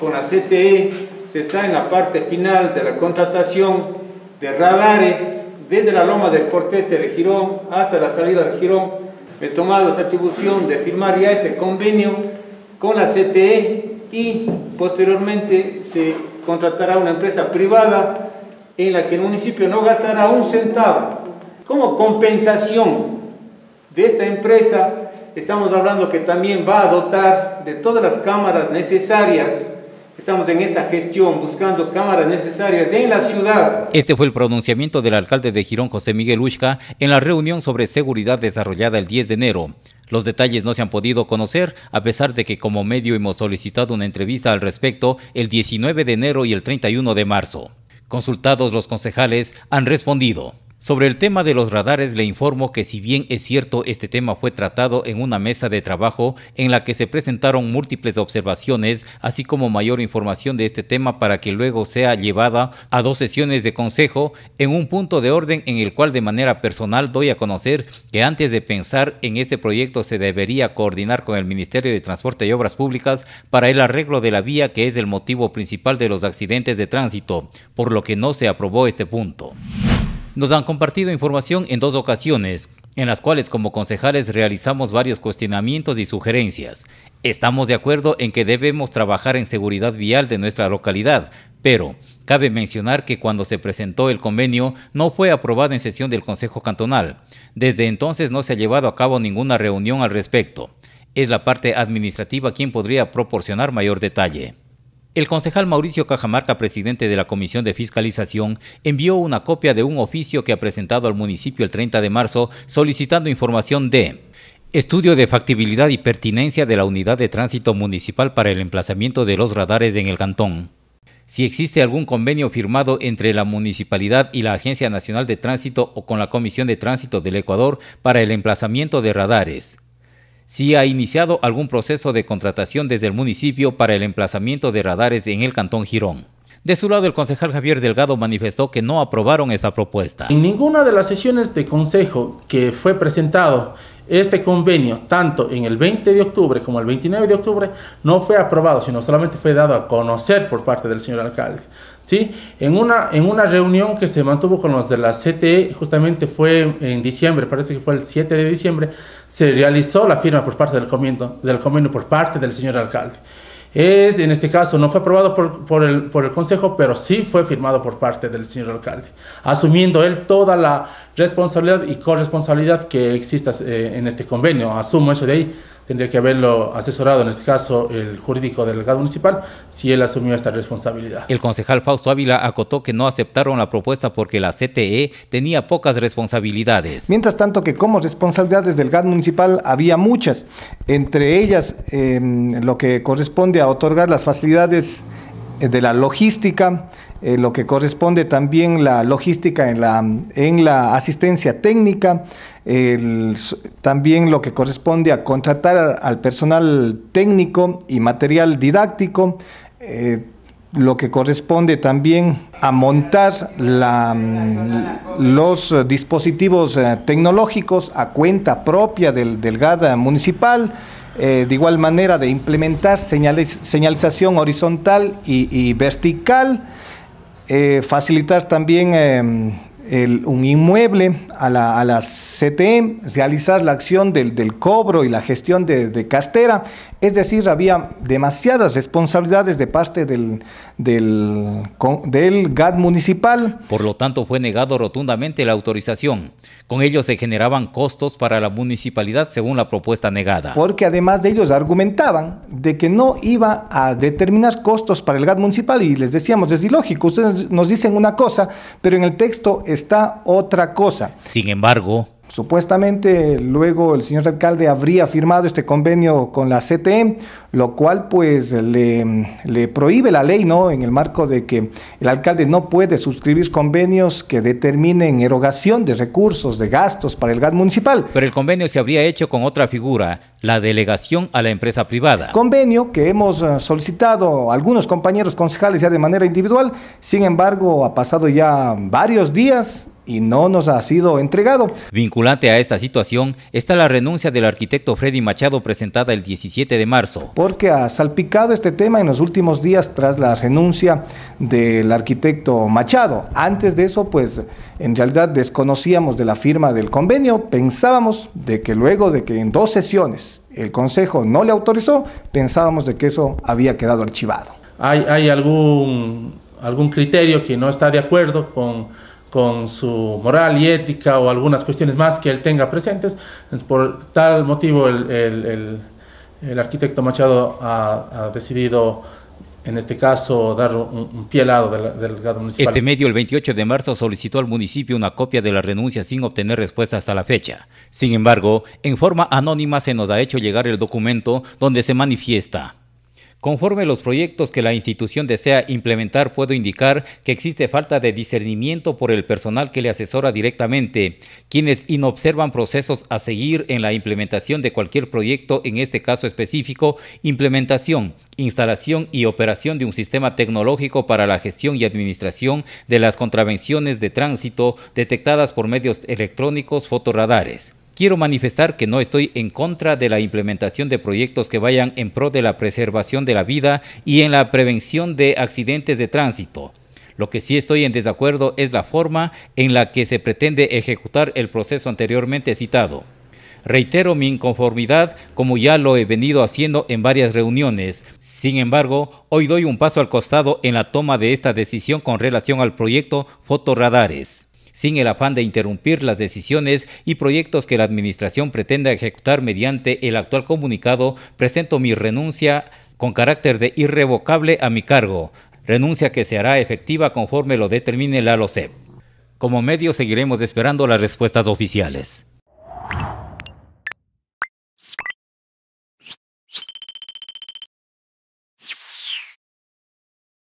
Con la CTE se está en la parte final de la contratación de radares desde la loma del portete de Girón hasta la salida de Girón. he tomado esa atribución de firmar ya este convenio con la CTE y posteriormente se contratará una empresa privada en la que el municipio no gastará un centavo. Como compensación de esta empresa, estamos hablando que también va a dotar de todas las cámaras necesarias Estamos en esa gestión, buscando cámaras necesarias en la ciudad. Este fue el pronunciamiento del alcalde de Girón, José Miguel Ushka, en la reunión sobre seguridad desarrollada el 10 de enero. Los detalles no se han podido conocer, a pesar de que como medio hemos solicitado una entrevista al respecto el 19 de enero y el 31 de marzo. Consultados los concejales han respondido. Sobre el tema de los radares le informo que si bien es cierto este tema fue tratado en una mesa de trabajo en la que se presentaron múltiples observaciones, así como mayor información de este tema para que luego sea llevada a dos sesiones de consejo en un punto de orden en el cual de manera personal doy a conocer que antes de pensar en este proyecto se debería coordinar con el Ministerio de Transporte y Obras Públicas para el arreglo de la vía que es el motivo principal de los accidentes de tránsito, por lo que no se aprobó este punto nos han compartido información en dos ocasiones, en las cuales como concejales realizamos varios cuestionamientos y sugerencias. Estamos de acuerdo en que debemos trabajar en seguridad vial de nuestra localidad, pero cabe mencionar que cuando se presentó el convenio no fue aprobado en sesión del Consejo Cantonal. Desde entonces no se ha llevado a cabo ninguna reunión al respecto. Es la parte administrativa quien podría proporcionar mayor detalle. El concejal Mauricio Cajamarca, presidente de la Comisión de Fiscalización, envió una copia de un oficio que ha presentado al municipio el 30 de marzo solicitando información de Estudio de factibilidad y pertinencia de la unidad de tránsito municipal para el emplazamiento de los radares en el cantón. Si existe algún convenio firmado entre la municipalidad y la Agencia Nacional de Tránsito o con la Comisión de Tránsito del Ecuador para el emplazamiento de radares si ha iniciado algún proceso de contratación desde el municipio para el emplazamiento de radares en el Cantón Girón. De su lado, el concejal Javier Delgado manifestó que no aprobaron esta propuesta. En ninguna de las sesiones de consejo que fue presentado este convenio, tanto en el 20 de octubre como el 29 de octubre, no fue aprobado, sino solamente fue dado a conocer por parte del señor alcalde. ¿sí? En, una, reunión que se mantuvo con los de la CTE, justamente fue en diciembre, parece que fue el 7 de diciembre, se realizó la firma por parte del del convenio por parte del señor alcalde. Es, en este caso, no fue aprobado por, por, el, por el Consejo, pero sí fue firmado por parte del señor alcalde, asumiendo él toda la responsabilidad y corresponsabilidad que exista eh, en este convenio. Asumo eso de ahí tendría que haberlo asesorado, en este caso el jurídico del delegado municipal, si él asumió esta responsabilidad. El concejal Fausto Ávila acotó que no aceptaron la propuesta porque la CTE tenía pocas responsabilidades. Mientras tanto que como responsabilidades del GAD municipal había muchas, entre ellas em, lo que corresponde a otorgar las facilidades eh, de la logística, eh, lo que corresponde también la logística en la, asistencia técnica, también lo que corresponde a contratar al personal técnico y material didáctico, eh, lo que corresponde también a montar mm, los dispositivos eh, tecnológicos a cuenta propia del, del municipal, de igual manera de implementar señalización horizontal y vertical, eh, facilitar también em, un inmueble a la, a e, realizar la acción del, cobro y la gestión de, castera. Es decir, había demasiadas responsabilidades de parte del, del, del GAD municipal. Por lo tanto, fue negado rotundamente la autorización. Con ello se generaban costos para la municipalidad según la propuesta negada. Porque además de ellos argumentaban de que no iba a determinar costos para el GAD municipal y les decíamos, es ilógico, ustedes nos dicen una cosa, pero en el texto está otra cosa. Sin embargo, Supuestamente luego el señor alcalde habría firmado este convenio con la CTE, lo cual pues le, prohíbe la ley, ¿no? En el marco de que el alcalde no puede suscribir convenios que determinen erogación de recursos, de gastos para el gas municipal. Pero el convenio se habría hecho con otra figura, la delegación a la empresa privada. Convenio que hemos eh, solicitado algunos compañeros concejales ya de manera individual, sin embargo ha pasado ya varios días y no nos ha sido entregado. Vinculante a esta situación está la renuncia del arquitecto Freddy Machado presentada el 17 de marzo. Porque ha salpicado este tema en los últimos días tras la renuncia del arquitecto Machado. Antes de eso, pues en realidad desconocíamos de la firma del convenio, pensábamos de que luego de que en dos sesiones el Consejo no le autorizó, pensábamos de que eso había quedado archivado. ¿Hay, hay algún, algún criterio que no está de acuerdo con con su moral y ética o algunas cuestiones más que él tenga presentes. Por tal motivo el, arquitecto Machado ha, decidido, en este caso, dar un, pie al lado del grado municipal. Este medio, el 28 de marzo, solicitó al municipio una copia de la renuncia sin obtener respuesta hasta la fecha. Sin embargo, en forma anónima se nos ha hecho llegar el documento donde se manifiesta Conforme los proyectos que la institución desea implementar, puedo indicar que existe falta de discernimiento por el personal que le asesora directamente, quienes inobservan procesos a seguir en la implementación de cualquier proyecto, en este caso específico, implementación, instalación y operación de un sistema tecnológico para la gestión y administración de las contravenciones de tránsito detectadas por medios electrónicos fotorradares. Quiero manifestar que no estoy en contra de la implementación de proyectos que vayan en pro de la preservación de la vida y en la prevención de accidentes de tránsito. Lo que sí estoy en desacuerdo es la forma en la que se pretende ejecutar el proceso anteriormente citado. Reitero mi inconformidad como ya lo he venido haciendo en varias reuniones. Sin embargo, hoy doy un paso al costado en la toma de esta decisión con relación al proyecto Fotorradares sin el afán de interrumpir las decisiones y proyectos que la Administración pretenda ejecutar mediante el actual comunicado, presento mi renuncia con carácter de irrevocable a mi cargo, renuncia que se hará efectiva conforme lo determine la LOCEP. Como medio seguiremos esperando las respuestas oficiales.